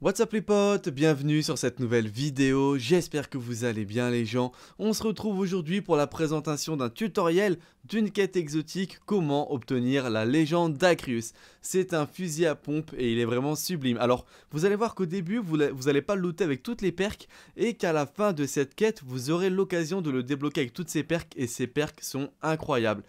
What's up les potes, bienvenue sur cette nouvelle vidéo, j'espère que vous allez bien les gens. On se retrouve aujourd'hui pour la présentation d'un tutoriel d'une quête exotique, comment obtenir la légende d'Acrius. C'est un fusil à pompe et il est vraiment sublime. Alors vous allez voir qu'au début vous n'allez pas le looter avec toutes les perks et qu'à la fin de cette quête vous aurez l'occasion de le débloquer avec toutes ses perks et ces perks sont incroyables.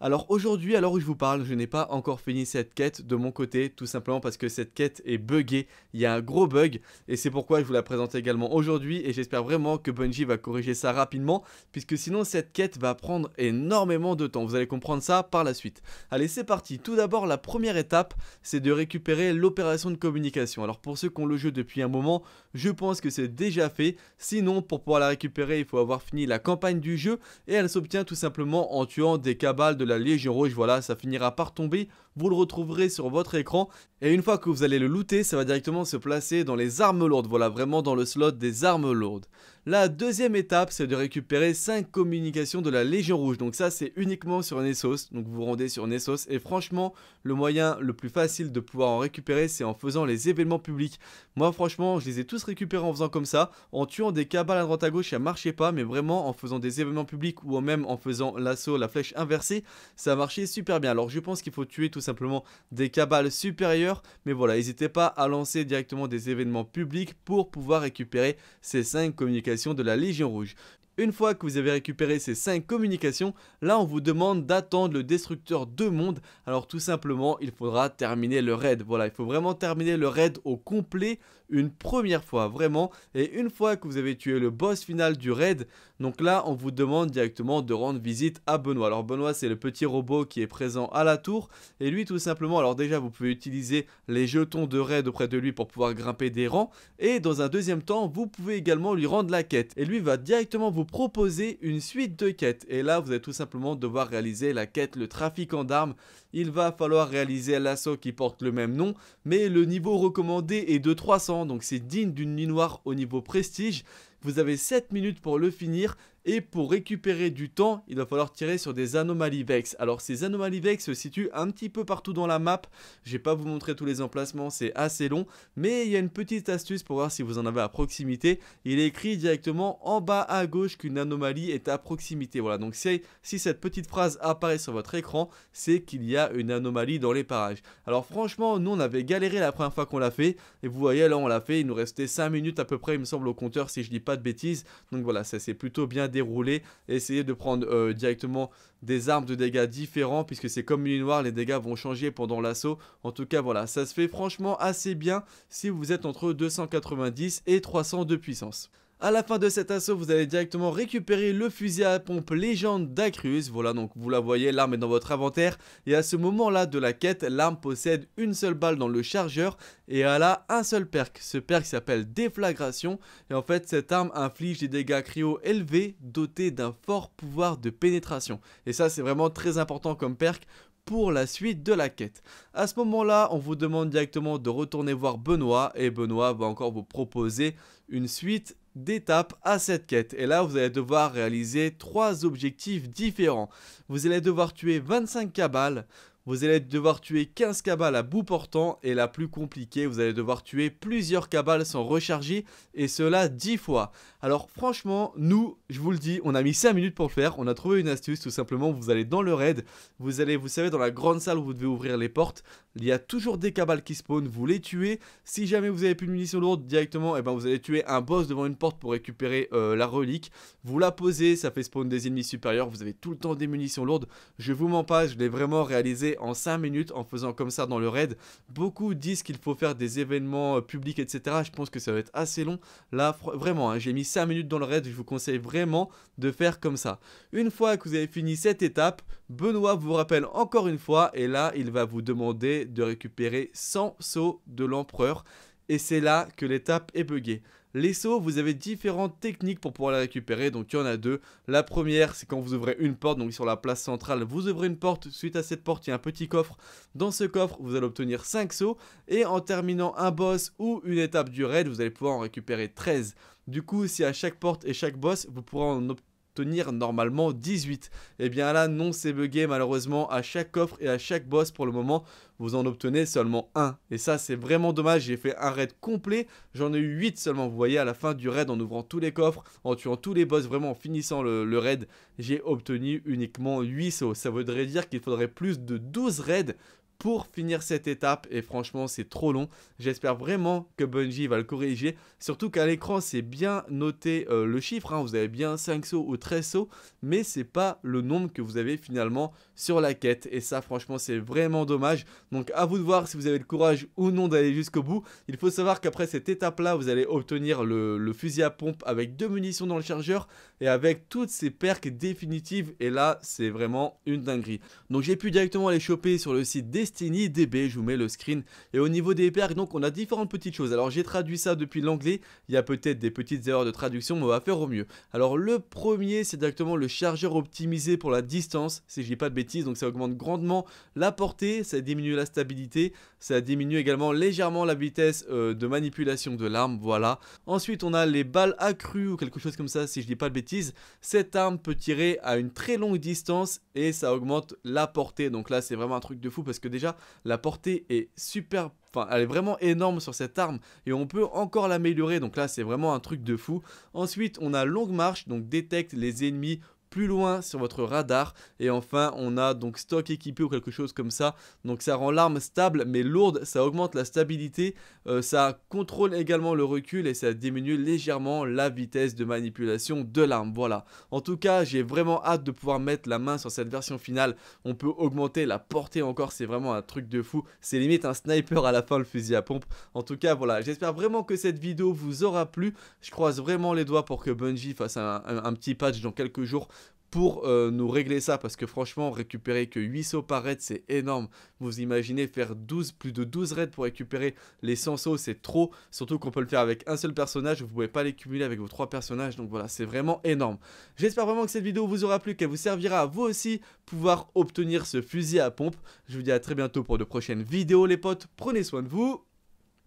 Alors aujourd'hui, à l'heure où je vous parle, je n'ai pas encore fini cette quête de mon côté, tout simplement parce que cette quête est buggée, il y a un gros bug, et c'est pourquoi je vous la présente également aujourd'hui, et j'espère vraiment que Bungie va corriger ça rapidement, puisque sinon cette quête va prendre énormément de temps, vous allez comprendre ça par la suite. Allez, c'est parti, tout d'abord la première étape, c'est de récupérer l'opération de communication. Alors pour ceux qui ont le jeu depuis un moment, je pense que c'est déjà fait, sinon pour pouvoir la récupérer, il faut avoir fini la campagne du jeu, et elle s'obtient tout simplement en tuant des cabales de la Légion Rouge, voilà, ça finira par tomber, vous le retrouverez sur votre écran, et une fois que vous allez le looter, ça va directement se placer dans les armes lourdes, voilà, vraiment dans le slot des armes lourdes. La deuxième étape, c'est de récupérer 5 communications de la Légion Rouge. Donc ça, c'est uniquement sur Nessos. Donc vous vous rendez sur Nessos. Et franchement, le moyen le plus facile de pouvoir en récupérer, c'est en faisant les événements publics. Moi, franchement, je les ai tous récupérés en faisant comme ça. En tuant des cabales à droite à gauche, ça marchait pas. Mais vraiment, en faisant des événements publics ou même en faisant l'assaut, la flèche inversée, ça marchait super bien. Alors je pense qu'il faut tuer tout simplement des cabales supérieures. Mais voilà, n'hésitez pas à lancer directement des événements publics pour pouvoir récupérer ces 5 communications de la Légion Rouge. Une fois que vous avez récupéré ces 5 communications, là on vous demande d'attendre le destructeur de monde. Alors tout simplement, il faudra terminer le raid. Voilà, il faut vraiment terminer le raid au complet une première fois vraiment et une fois que vous avez tué le boss final du raid donc là on vous demande directement de rendre visite à Benoît alors Benoît c'est le petit robot qui est présent à la tour et lui tout simplement alors déjà vous pouvez utiliser les jetons de raid auprès de lui pour pouvoir grimper des rangs et dans un deuxième temps vous pouvez également lui rendre la quête et lui va directement vous proposer une suite de quêtes et là vous allez tout simplement devoir réaliser la quête le trafiquant d'armes il va falloir réaliser l'assaut qui porte le même nom, mais le niveau recommandé est de 300, donc c'est digne d'une nuit noire au niveau prestige, vous avez 7 minutes pour le finir et pour récupérer du temps, il va falloir tirer sur des anomalies vex. Alors ces anomalies vex se situent un petit peu partout dans la map. Je vais pas vous montrer tous les emplacements, c'est assez long. Mais il y a une petite astuce pour voir si vous en avez à proximité. Il est écrit directement en bas à gauche qu'une anomalie est à proximité. Voilà, donc si, cette petite phrase apparaît sur votre écran, c'est qu'il y a une anomalie dans les parages. Alors franchement, nous on avait galéré la première fois qu'on l'a fait. Et vous voyez là on l'a fait, il nous restait 5 minutes à peu près il me semble au compteur si je dis pas de bêtises. Donc voilà, ça s'est plutôt bien déroulé. Essayez de prendre euh, directement des armes de dégâts différents, puisque c'est comme une noire, les dégâts vont changer pendant l'assaut. En tout cas, voilà, ça se fait franchement assez bien si vous êtes entre 290 et 300 de puissance. À la fin de cet assaut, vous allez directement récupérer le fusil à pompe légende d'Acrus. Voilà, donc vous la voyez, l'arme est dans votre inventaire. Et à ce moment-là de la quête, l'arme possède une seule balle dans le chargeur et elle a un seul perk. Ce perk s'appelle Déflagration. Et en fait, cette arme inflige des dégâts cryo élevés dotés d'un fort pouvoir de pénétration. Et ça, c'est vraiment très important comme perk pour la suite de la quête. À ce moment-là, on vous demande directement de retourner voir Benoît et Benoît va encore vous proposer une suite d'étapes à cette quête. Et là, vous allez devoir réaliser trois objectifs différents. Vous allez devoir tuer 25 cabales, vous allez devoir tuer 15 cabales à bout portant et la plus compliquée, vous allez devoir tuer plusieurs cabales sans recharger et cela 10 fois. Alors franchement, nous, je vous le dis, on a mis 5 minutes pour le faire, on a trouvé une astuce tout simplement, vous allez dans le raid, vous allez, vous savez, dans la grande salle où vous devez ouvrir les portes, il y a toujours des cabales qui spawnent, vous les tuez, si jamais vous avez plus de munitions lourdes directement, et eh ben vous allez tuer un boss devant une porte pour récupérer euh, la relique, vous la posez, ça fait spawn des ennemis supérieurs, vous avez tout le temps des munitions lourdes, je vous mens pas, je l'ai vraiment réalisé en 5 minutes en faisant comme ça dans le raid. Beaucoup disent qu'il faut faire des événements euh, publics, etc. Je pense que ça va être assez long. Là, vraiment, hein, j'ai mis 5 minutes dans le raid. Je vous conseille vraiment de faire comme ça. Une fois que vous avez fini cette étape, Benoît vous rappelle encore une fois. Et là, il va vous demander de récupérer 100 sauts de l'empereur. Et c'est là que l'étape est buggée. Les sauts, vous avez différentes techniques pour pouvoir les récupérer, donc il y en a deux. La première, c'est quand vous ouvrez une porte, donc sur la place centrale, vous ouvrez une porte, suite à cette porte, il y a un petit coffre. Dans ce coffre, vous allez obtenir 5 sauts, et en terminant un boss ou une étape du raid, vous allez pouvoir en récupérer 13. Du coup, si à chaque porte et chaque boss, vous pourrez en obtenir tenir normalement 18. Et eh bien là, non, c'est bugué malheureusement. À chaque coffre et à chaque boss pour le moment, vous en obtenez seulement un. Et ça, c'est vraiment dommage. J'ai fait un raid complet. J'en ai eu 8 seulement. Vous voyez, à la fin du raid, en ouvrant tous les coffres, en tuant tous les boss, vraiment en finissant le, raid, j'ai obtenu uniquement 8 sauts. Ça voudrait dire qu'il faudrait plus de 12 raids pour finir cette étape et franchement c'est trop long. J'espère vraiment que Bungie va le corriger, surtout qu'à l'écran c'est bien noté euh, le chiffre, hein. vous avez bien 5 sauts ou 13 sauts, mais c'est pas le nombre que vous avez finalement sur la quête et ça franchement c'est vraiment dommage. Donc à vous de voir si vous avez le courage ou non d'aller jusqu'au bout. Il faut savoir qu'après cette étape là vous allez obtenir le, fusil à pompe avec deux munitions dans le chargeur et avec toutes ces perques définitives et là c'est vraiment une dinguerie. Donc j'ai pu directement aller choper sur le site des ni DB. Je vous mets le screen. Et au niveau des perks, donc on a différentes petites choses. Alors j'ai traduit ça depuis l'anglais. Il y a peut-être des petites erreurs de traduction, mais on va faire au mieux. Alors le premier, c'est directement le chargeur optimisé pour la distance. Si je dis pas de bêtises, donc ça augmente grandement la portée, ça diminue la stabilité, ça diminue également légèrement la vitesse euh, de manipulation de l'arme. Voilà. Ensuite, on a les balles accrues ou quelque chose comme ça. Si je dis pas de bêtises, cette arme peut tirer à une très longue distance et ça augmente la portée. Donc là, c'est vraiment un truc de fou parce que déjà la portée est super Enfin, elle est vraiment énorme sur cette arme et on peut encore l'améliorer donc là c'est vraiment un truc de fou ensuite on a longue marche donc détecte les ennemis plus loin sur votre radar. Et enfin, on a donc stock équipé ou quelque chose comme ça. Donc ça rend l'arme stable mais lourde, ça augmente la stabilité, euh, ça contrôle également le recul et ça diminue légèrement la vitesse de manipulation de l'arme. Voilà. En tout cas, j'ai vraiment hâte de pouvoir mettre la main sur cette version finale. On peut augmenter la portée encore, c'est vraiment un truc de fou. C'est limite un sniper à la fin le fusil à pompe. En tout cas, voilà, j'espère vraiment que cette vidéo vous aura plu. Je croise vraiment les doigts pour que Bungie fasse un petit patch dans quelques jours pour euh, nous régler ça parce que franchement récupérer que 8 sauts par raid c'est énorme vous imaginez faire 12 plus de 12 raids pour récupérer les 100 sauts c'est trop surtout qu'on peut le faire avec un seul personnage vous pouvez pas les cumuler avec vos trois personnages donc voilà c'est vraiment énorme j'espère vraiment que cette vidéo vous aura plu qu'elle vous servira à vous aussi pouvoir obtenir ce fusil à pompe je vous dis à très bientôt pour de prochaines vidéos les potes prenez soin de vous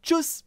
tchuss